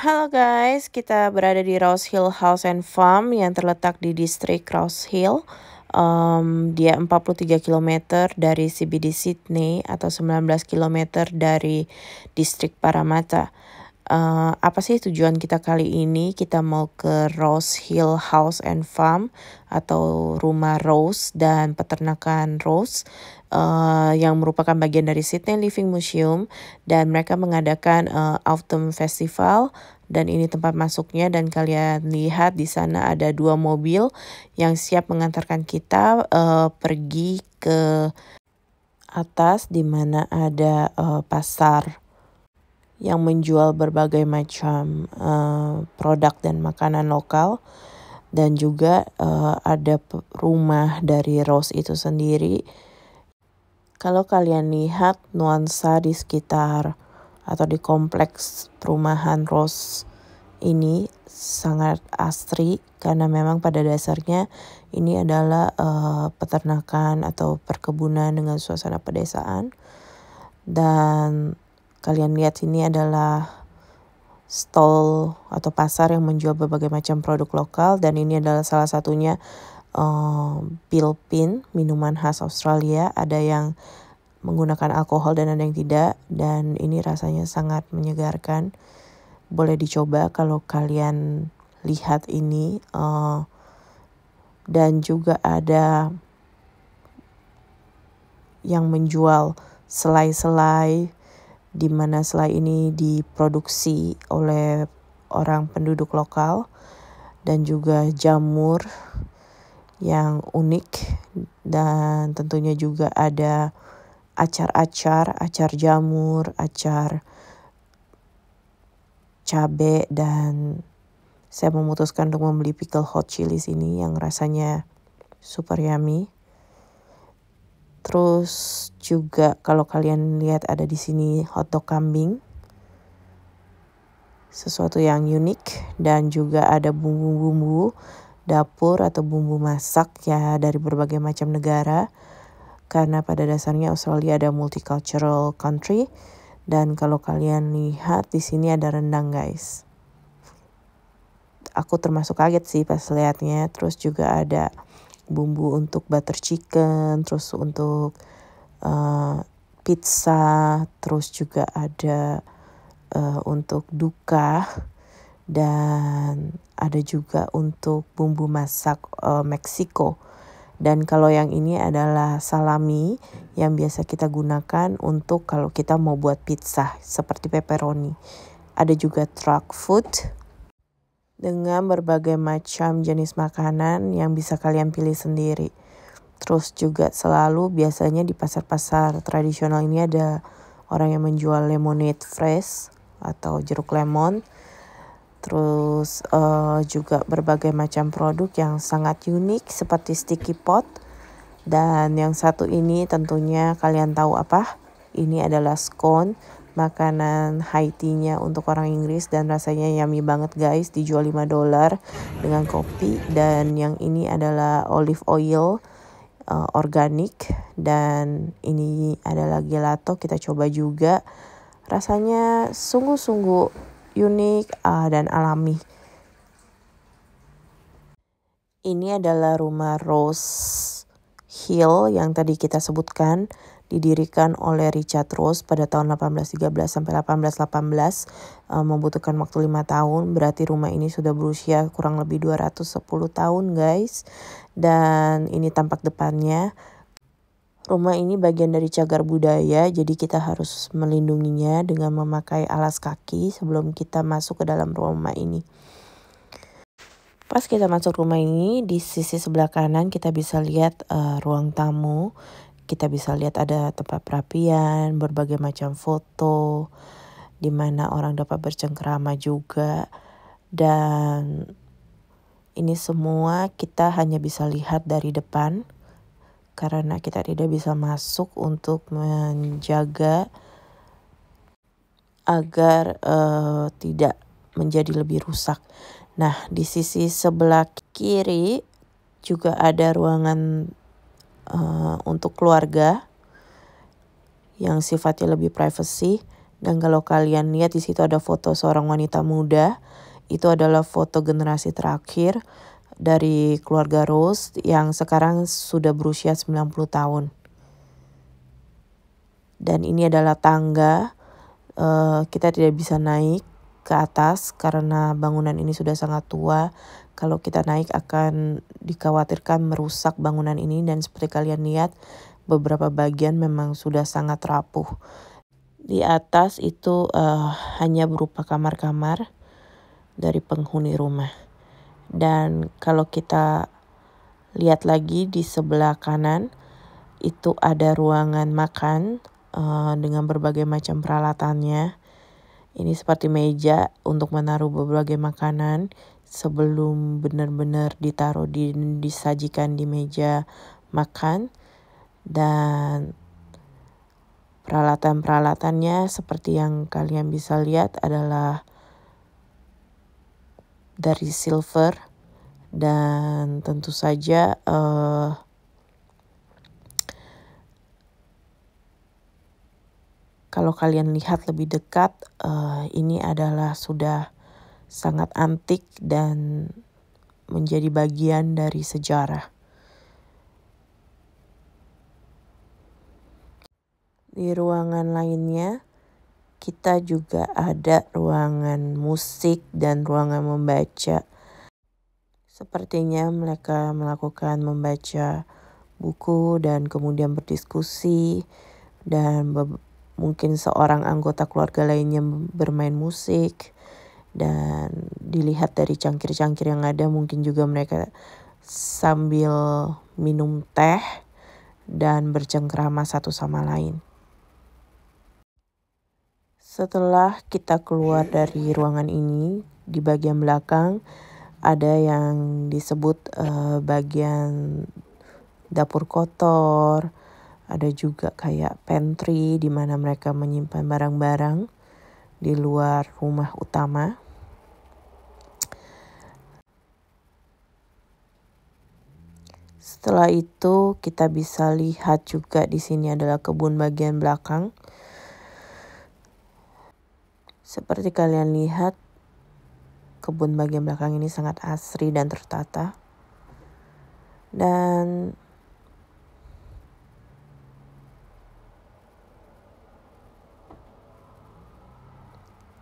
Halo guys, kita berada di Rose Hill House and Farm yang terletak di distrik Rose Hill. Um, dia 43 km dari CBD Sydney atau 19 km dari distrik Parramatta uh, apa sih tujuan kita kali ini? Kita mau ke Rose Hill House and Farm atau rumah Rose dan peternakan Rose uh, yang merupakan bagian dari Sydney Living Museum dan mereka mengadakan uh, Autumn Festival dan ini tempat masuknya dan kalian lihat di sana ada dua mobil yang siap mengantarkan kita uh, pergi ke atas di mana ada uh, pasar yang menjual berbagai macam uh, produk dan makanan lokal dan juga uh, ada rumah dari Rose itu sendiri. Kalau kalian lihat nuansa di sekitar atau di kompleks perumahan Rose ini sangat asri karena memang pada dasarnya ini adalah uh, peternakan atau perkebunan dengan suasana pedesaan dan kalian lihat ini adalah stall atau pasar yang menjual berbagai macam produk lokal dan ini adalah salah satunya uh, Pilpin, minuman khas Australia, ada yang menggunakan alkohol dan ada yang tidak dan ini rasanya sangat menyegarkan. Boleh dicoba kalau kalian lihat ini uh, dan juga ada yang menjual selai-selai di mana selai ini diproduksi oleh orang penduduk lokal dan juga jamur yang unik dan tentunya juga ada acar-acar, acar jamur, acar cabe dan saya memutuskan untuk membeli pickle hot chilies ini yang rasanya super yummy. Terus juga kalau kalian lihat ada di sini hotdog kambing. Sesuatu yang unik dan juga ada bumbu-bumbu dapur atau bumbu masak ya dari berbagai macam negara. Karena pada dasarnya Australia ada multicultural country dan kalau kalian lihat di sini ada rendang guys. Aku termasuk kaget sih pas lihatnya, terus juga ada bumbu untuk butter chicken, terus untuk uh, pizza, terus juga ada uh, untuk duka dan ada juga untuk bumbu masak uh, Meksiko. Dan kalau yang ini adalah salami yang biasa kita gunakan untuk kalau kita mau buat pizza seperti pepperoni. Ada juga truck food dengan berbagai macam jenis makanan yang bisa kalian pilih sendiri. Terus juga selalu biasanya di pasar-pasar tradisional ini ada orang yang menjual lemonade fresh atau jeruk lemon. Terus uh, juga berbagai macam produk yang sangat unik seperti sticky pot. Dan yang satu ini tentunya kalian tahu apa? Ini adalah scone makanan high tea-nya untuk orang Inggris dan rasanya yummy banget guys dijual 5 dolar dengan kopi dan yang ini adalah olive oil uh, eh, organik dan ini adalah gelato kita coba juga rasanya sungguh-sungguh unik uh, dan alami ini adalah rumah Rose Hill yang tadi kita sebutkan didirikan oleh Richard Rose pada tahun 1813 sampai 1818 uh, eh, membutuhkan waktu 5 tahun berarti rumah ini sudah berusia kurang lebih 210 tahun guys dan ini tampak depannya Rumah ini bagian dari cagar budaya, jadi kita harus melindunginya dengan memakai alas kaki sebelum kita masuk ke dalam rumah ini. Pas kita masuk rumah ini, di sisi sebelah kanan kita bisa lihat uh, ruang tamu kita bisa lihat ada tempat perapian, berbagai macam foto, di mana orang dapat bercengkrama juga. Dan ini semua kita hanya bisa lihat dari depan karena kita tidak bisa masuk untuk menjaga agar uh, tidak menjadi lebih rusak. Nah, di sisi sebelah kiri juga ada ruangan Eh, untuk keluarga yang sifatnya lebih privacy. Dan kalau kalian lihat di situ ada foto seorang wanita muda, itu adalah foto generasi terakhir dari keluarga Rose yang sekarang sudah berusia 90 tahun. Dan ini adalah tangga, uh, kita tidak bisa naik ke atas karena bangunan ini sudah sangat tua kalau kita naik akan dikhawatirkan merusak bangunan ini dan seperti kalian lihat beberapa bagian memang sudah sangat rapuh. Di atas itu uh, hanya berupa kamar-kamar dari penghuni rumah. Dan kalau kita lihat lagi di sebelah kanan itu ada ruangan makan uh, dengan berbagai macam peralatannya. Ini seperti meja untuk menaruh berbagai makanan sebelum benar-benar ditaruh di disajikan di meja makan dan peralatan-peralatannya seperti yang kalian bisa lihat adalah dari silver dan tentu saja uh, kalau kalian lihat lebih dekat uh, ini adalah sudah sangat antik dan menjadi bagian dari sejarah. Di ruangan lainnya, kita juga ada ruangan musik dan ruangan membaca. Sepertinya mereka melakukan membaca buku dan kemudian berdiskusi dan mungkin seorang anggota keluarga lainnya bermain musik dan dilihat dari cangkir-cangkir yang ada mungkin juga mereka sambil minum teh dan bercengkrama satu sama lain. Setelah kita keluar dari ruangan ini, di bagian belakang ada yang disebut uh, bagian dapur kotor, ada juga kayak pantry di mana mereka menyimpan barang-barang di luar rumah utama. Setelah itu kita bisa lihat juga di sini adalah kebun bagian belakang. Seperti kalian lihat, kebun bagian belakang ini sangat asri dan tertata. Dan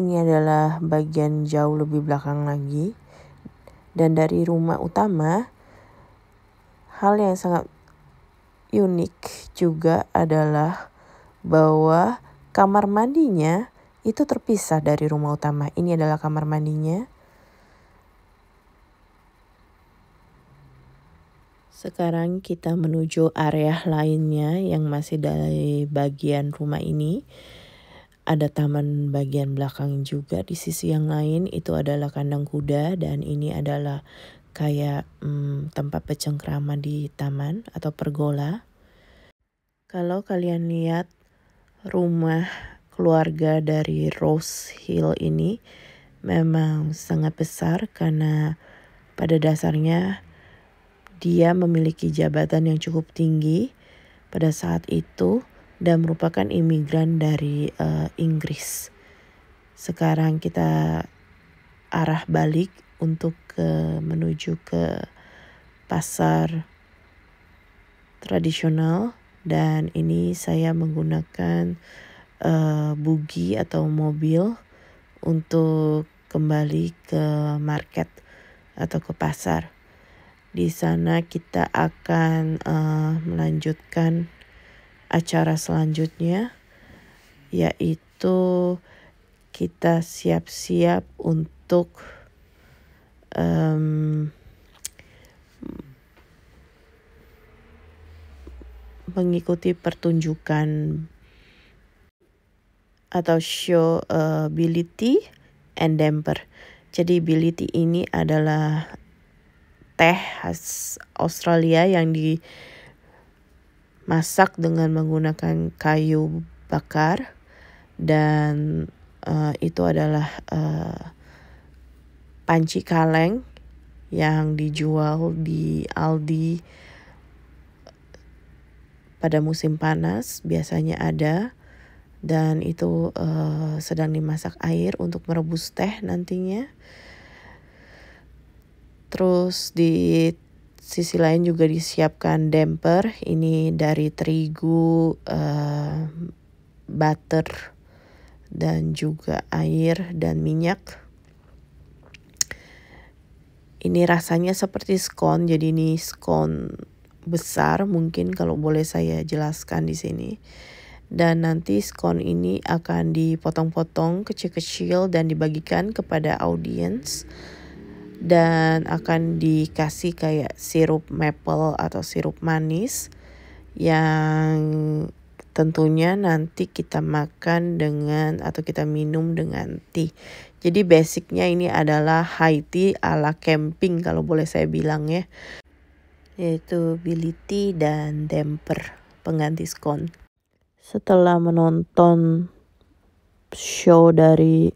ini adalah bagian jauh lebih belakang lagi. Dan dari rumah utama, hal yang sangat unik juga adalah bahwa kamar mandinya itu terpisah dari rumah utama. Ini adalah kamar mandinya. Sekarang kita menuju area lainnya yang masih dari bagian rumah ini ada taman bagian belakang juga di sisi yang lain itu adalah kandang kuda dan ini adalah kayak hmm, tempat pecengkrama di taman atau pergola. Kalau kalian lihat rumah keluarga dari Rose Hill ini memang sangat besar karena pada dasarnya dia memiliki jabatan yang cukup tinggi pada saat itu dan merupakan imigran dari uh, Inggris. Sekarang kita arah balik untuk ke, menuju ke pasar tradisional dan ini saya menggunakan uh, bugi atau mobil untuk kembali ke market atau ke pasar. Di sana kita akan uh, melanjutkan acara selanjutnya yaitu kita siap-siap untuk um, mengikuti pertunjukan atau show uh, and Damper. Jadi ability ini adalah teh khas Australia yang di masak dengan menggunakan kayu bakar dan uh, itu adalah uh, panci kaleng yang dijual di Aldi eh, pada musim panas biasanya ada dan itu uh, sedang dimasak air untuk merebus teh nantinya. Terus di sisi lain juga disiapkan damper ini dari terigu uh, butter dan juga air dan minyak ini rasanya seperti scone jadi ini scone besar mungkin kalau boleh saya jelaskan di sini dan nanti scone ini akan dipotong-potong kecil-kecil dan dibagikan kepada audiens dan akan dikasih kayak sirup maple atau sirup manis yang tentunya nanti kita makan dengan atau kita minum dengan teh. Jadi basicnya ini adalah high tea ala camping kalau boleh saya bilang ya. Yaitu Billy Tea dan Damper pengganti scone. Setelah menonton show dari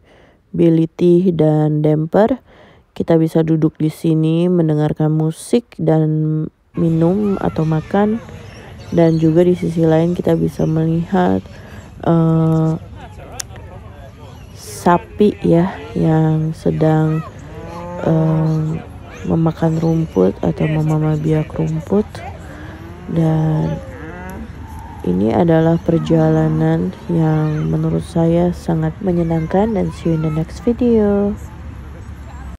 Billy Tea dan Damper, kita bisa duduk di sini mendengarkan musik dan minum atau makan dan juga di sisi lain kita bisa melihat uh, sapi ya yang sedang uh, memakan rumput atau memama biak rumput dan ini adalah perjalanan yang menurut saya sangat menyenangkan dan see you in the next video.